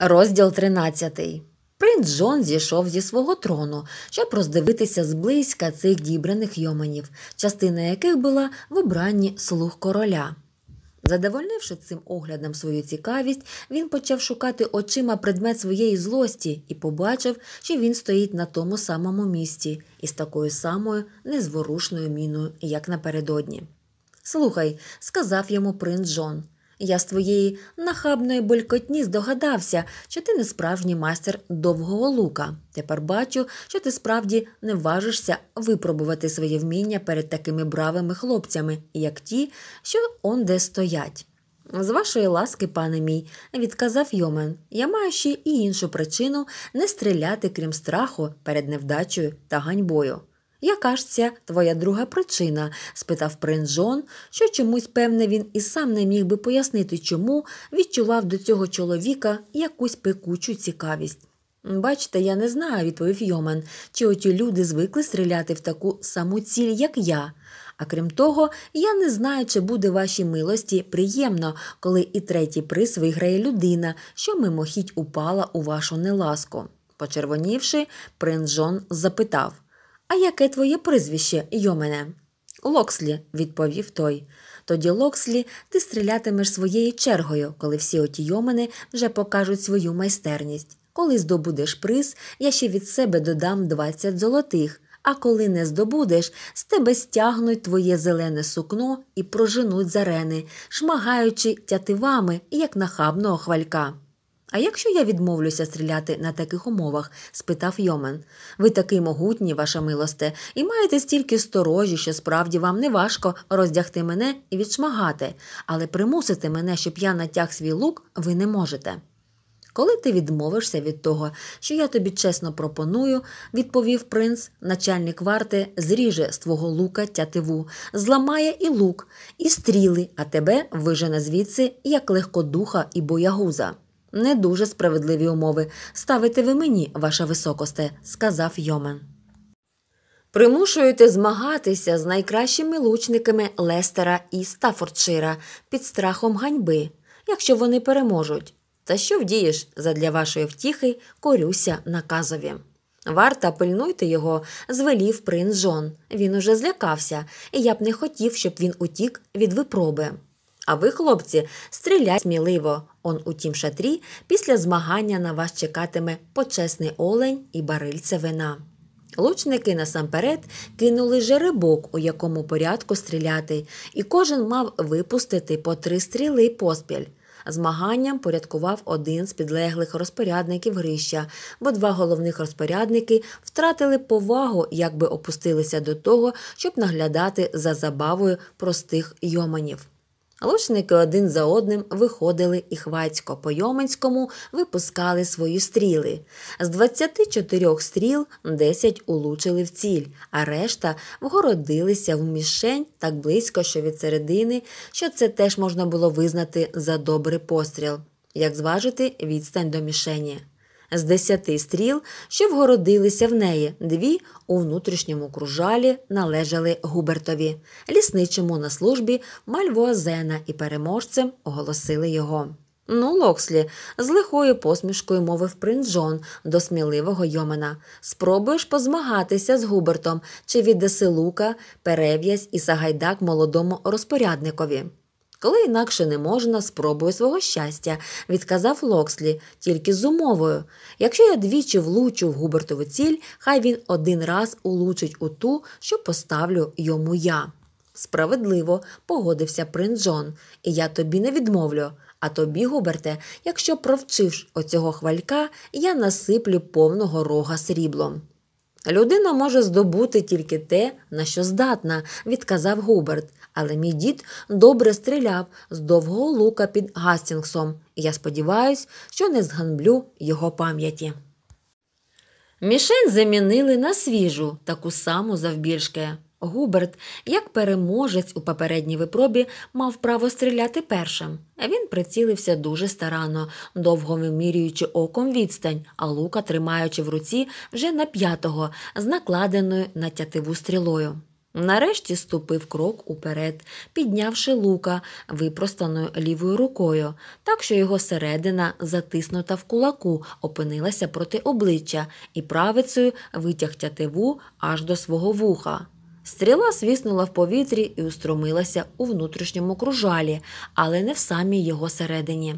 Розділ 13. Принц Джон зійшов зі свого трону, щоб роздивитися зблизька цих дібраних йоменів, частина яких була в обранні слуг короля. Задовольнивши цим оглядом свою цікавість, він почав шукати очима предмет своєї злості і побачив, що він стоїть на тому самому місці із такою самою незворушною міною, як напередодні. Слухай, сказав йому принц Джон. Я з твоєї нахабної булькотні здогадався, що ти не справжній майстер довгого лука. Тепер бачу, що ти справді не важишся випробувати своє вміння перед такими бравими хлопцями, як ті, що онде стоять. З вашої ласки, пане мій, відказав Йомен, я маю ще і іншу причину не стріляти крім страху перед невдачею та ганьбою. Яка ж ця твоя друга причина? спитав принц Джон, що чомусь, певне, він і сам не міг би пояснити, чому відчував до цього чоловіка якусь пекучу цікавість. Бачите, я не знаю, відповів Йомен, чи оті люди звикли стріляти в таку саму ціль, як я. А крім того, я не знаю, чи буде вашій милості приємно, коли і третій приз виграє людина, що мимохідь упала у вашу неласку. Почервонівши, принц Джон запитав. А яке твоє прізвище, йомене? Локслі, відповів той. Тоді, Локслі, ти стрілятимеш своєю чергою, коли всі оті йомени вже покажуть свою майстерність. Коли здобудеш приз, я ще від себе додам 20 золотих, а коли не здобудеш, з тебе стягнуть твоє зелене сукно і проженуть зарени, шмагаючи тятивами, як нахабного хвалька. А якщо я відмовлюся стріляти на таких умовах? спитав Йомен. Ви такий могутній, ваша милосте, і маєте стільки сторожі, що справді вам не важко роздягти мене і відшмагати, але примусити мене, щоб я натяг свій лук, ви не можете. Коли ти відмовишся від того, що я тобі чесно пропоную, відповів принц, начальник варти зріже з твого лука тятиву, зламає і лук, і стріли, а тебе вижене звідси як легкодуха і боягуза. Не дуже справедливі умови. Ставите ви мені, ваша високосте, сказав Йомен. Примушуєте змагатися з найкращими лучниками Лестера і Стафордшира під страхом ганьби, якщо вони переможуть. Та що вдієш задля вашої втіхи, корюся наказові. Варта, пильнуйте його, звелів принц Джон. Він уже злякався, і я б не хотів, щоб він утік від випроби. А ви, хлопці, стріляйте сміливо, Он у тім шатрі після змагання на вас чекатиме почесний олень і барильце вина. Лучники насамперед кинули жеребок, у якому порядку стріляти, і кожен мав випустити по три стріли поспіль. Змаганням порядкував один з підлеглих розпорядників грища, бо два головних розпорядники втратили повагу, якби опустилися до того, щоб наглядати за забавою простих йоманів. Лучники один за одним виходили і хвацько по Йоменському випускали свої стріли. З 24 стріл 10 улучили в ціль, а решта вгородилися в мішень так близько, що від середини, що це теж можна було визнати за добрий постріл, як зважити відстань до мішені з десяти стріл, що вгородилися в неї, дві у внутрішньому кружалі належали Губертові, лісничому на службі Мальвуазена і переможцем оголосили його. Ну, Локслі, з лихою посмішкою мовив принц Джон до сміливого Йомена. Спробуєш позмагатися з Губертом чи віддаси лука, перев'язь і сагайдак молодому розпорядникові. Коли інакше не можна, спробую свого щастя, відказав Локслі, тільки з умовою. Якщо я двічі влучу в Губертову ціль, хай він один раз улучить у ту, що поставлю йому я. Справедливо погодився принц Джон, і я тобі не відмовлю. А тобі, Губерте, якщо провчиш оцього хвалька, я насиплю повного рога сріблом. Людина може здобути тільки те, на що здатна, відказав Губерт, але мій дід добре стріляв з довгого лука під Гастінгсом, і я сподіваюся, що не зганблю його пам'яті. Мішень замінили на свіжу, таку саму завбільшки. Губерт, як переможець у попередній випробі, мав право стріляти першим. Він прицілився дуже старанно, довго вимірюючи оком відстань, а лука тримаючи в руці вже на п'ятого, з накладеною на тятиву стрілою. Нарешті ступив крок уперед, піднявши лука випростаною лівою рукою, так що його середина, затиснута в кулаку, опинилася проти обличчя і правицею витяг тятиву аж до свого вуха. Стріла свіснула в повітрі і устромилася у внутрішньому кружалі, але не в самій його середині.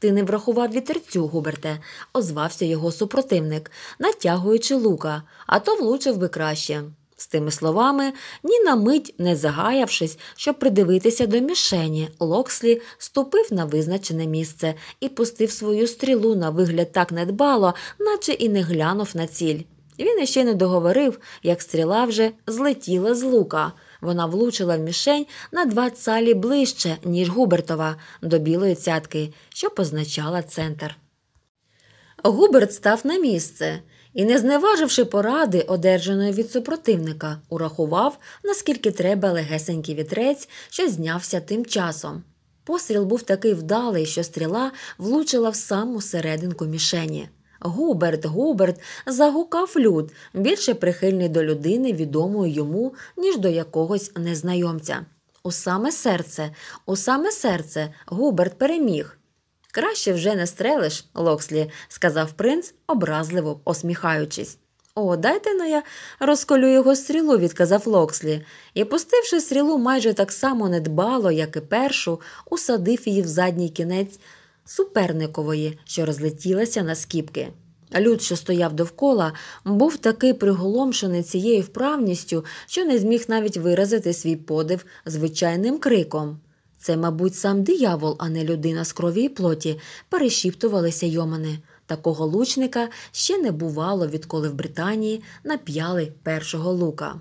Ти не врахував вітерцю, Губерте, озвався його супротивник, натягуючи лука, а то влучив би краще. З тими словами, ні на мить не загаявшись, щоб придивитися до мішені, Локслі ступив на визначене місце і пустив свою стрілу на вигляд так недбало, наче і не глянув на ціль. Він іще не договорив, як стріла вже злетіла з лука. Вона влучила в мішень на два цалі ближче, ніж Губертова, до білої цятки, що позначала центр. Губерт став на місце і, не зневаживши поради, одержаної від супротивника, урахував, наскільки треба легесенький вітрець, що знявся тим часом. Постріл був такий вдалий, що стріла влучила в саму серединку мішені. Губерт, Губерт загукав люд, більше прихильний до людини, відомої йому, ніж до якогось незнайомця. У саме серце, у саме серце, Губерт переміг. Краще вже не стрелиш, Локслі, сказав принц, образливо осміхаючись. О, дайте но я розколю його стрілу, відказав Локслі, і, пустивши стрілу майже так само недбало, як і першу, усадив її в задній кінець суперникової, що розлетілася на скіпки. Люд, що стояв довкола, був такий приголомшений цією вправністю, що не зміг навіть виразити свій подив звичайним криком. Це, мабуть, сам диявол, а не людина з крові і плоті, перешіптувалися йомани. Такого лучника ще не бувало, відколи в Британії нап'яли першого лука.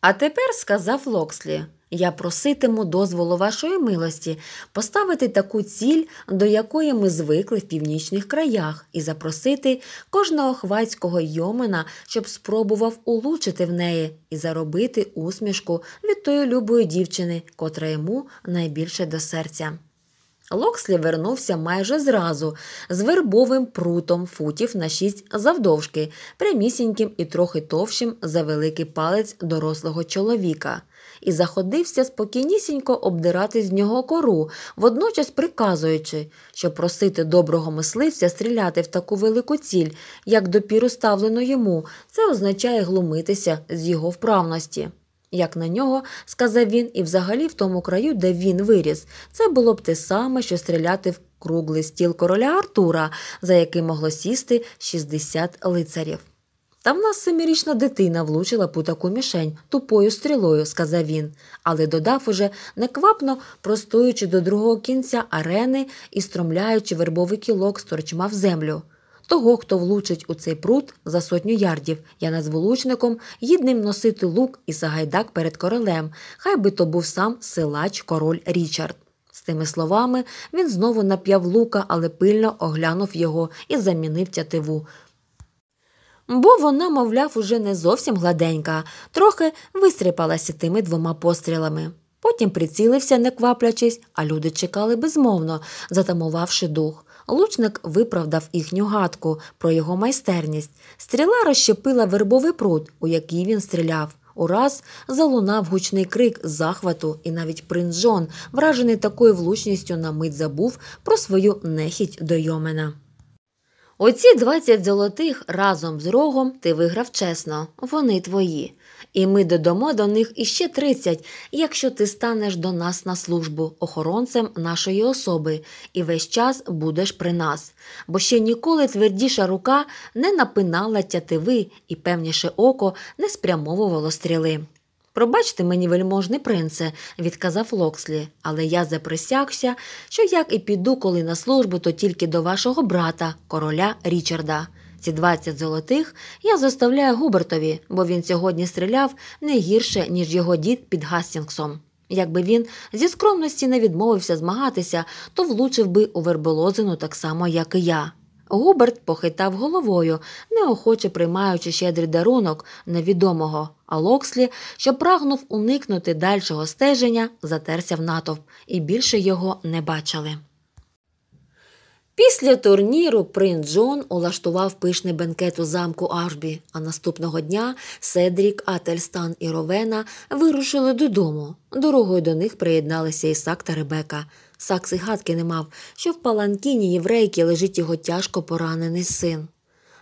А тепер сказав Локслі я проситиму дозволу вашої милості поставити таку ціль, до якої ми звикли в північних краях, і запросити кожного хвацького йомена, щоб спробував улучити в неї і заробити усмішку від тої любої дівчини, котра йому найбільше до серця. Локслі вернувся майже зразу з вербовим прутом футів на шість завдовжки, прямісіньким і трохи товщим за великий палець дорослого чоловіка, і заходився спокійнісінько обдирати з нього кору, водночас приказуючи, що просити доброго мисливця стріляти в таку велику ціль, як допіру ставлено йому, це означає глумитися з його вправності. Як на нього, сказав він, і взагалі в тому краю, де він виріс, це було б те саме, що стріляти в круглий стіл короля Артура, за який могло сісти 60 лицарів. Та в нас семирічна дитина влучила путаку мішень тупою стрілою, сказав він, але додав уже неквапно простоючи до другого кінця арени і стромляючи вербовий кілок з торчма в землю. Того, хто влучить у цей пруд за сотню ярдів, я назву лучником, їдним носити лук і сагайдак перед королем. Хай би то був сам силач король Річард. З тими словами він знову нап'яв лука, але пильно оглянув його і замінив тятиву. Бо вона, мовляв, уже не зовсім гладенька, трохи вистріпалася тими двома пострілами. Потім прицілився, не кваплячись, а люди чекали безмовно, затамувавши дух. Лучник виправдав їхню гадку про його майстерність. Стріла розщепила вербовий пруд, у який він стріляв. Ураз залунав гучний крик захвату, і навіть принц Джон, вражений такою влучністю, на мить забув про свою нехідь до Йомена. Оці двадцять золотих разом з рогом ти виграв чесно, вони твої і ми додамо до них іще 30, якщо ти станеш до нас на службу охоронцем нашої особи і весь час будеш при нас, бо ще ніколи твердіша рука не напинала тятиви і певніше око не спрямовувало стріли. Пробачте мені, вельможний принце, відказав Локслі, але я заприсягся, що як і піду, коли на службу, то тільки до вашого брата, короля Річарда. Ці 20 золотих я заставляю Губертові, бо він сьогодні стріляв не гірше, ніж його дід під Гастінгсом. Якби він зі скромності не відмовився змагатися, то влучив би у верболозину так само, як і я. Губерт похитав головою, неохоче приймаючи щедрий дарунок невідомого, а Локслі, що прагнув уникнути дальшого стеження, затерся в натовп, і більше його не бачили. Після турніру принц Джон улаштував пишний бенкет у замку Ашбі, а наступного дня Седрік, Ательстан і Ровена вирушили додому. Дорогою до них приєдналися Ісак та Ребека. Сакси гадки не мав, що в паланкіні єврейки лежить його тяжко поранений син.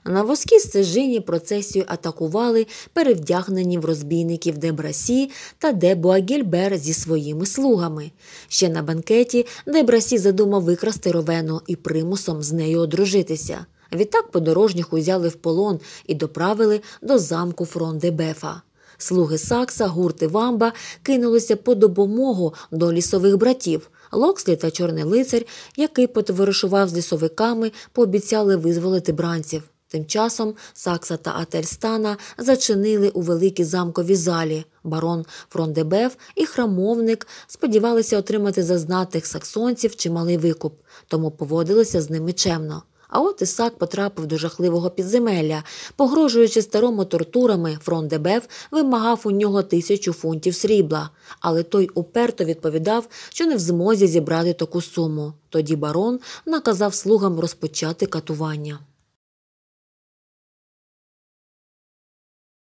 На воскій стежині процесію атакували перевдягнені в розбійників Дебрасі та Дебуагільбер зі своїми слугами. Ще на банкеті Дебрасі задумав викрасти ровену і примусом з нею одружитися. Відтак подорожніх узяли в полон і доправили до замку фрон Дебефа. Слуги Сакса, гурти Вамба кинулися по допомогу до лісових братів. Локслі та Чорний лицар, який потоваришував з лісовиками, пообіцяли визволити бранців. Тим часом Сакса та Ательстана зачинили у великій замкові залі. Барон Фрондебеф і храмовник сподівалися отримати зазнатих саксонців чималий викуп, тому поводилися з ними чемно. А от Ісак потрапив до жахливого підземелля. Погрожуючи старому тортурами, фронт Дебеф вимагав у нього тисячу фунтів срібла, але той уперто відповідав, що не в змозі зібрати таку суму. Тоді барон наказав слугам розпочати катування.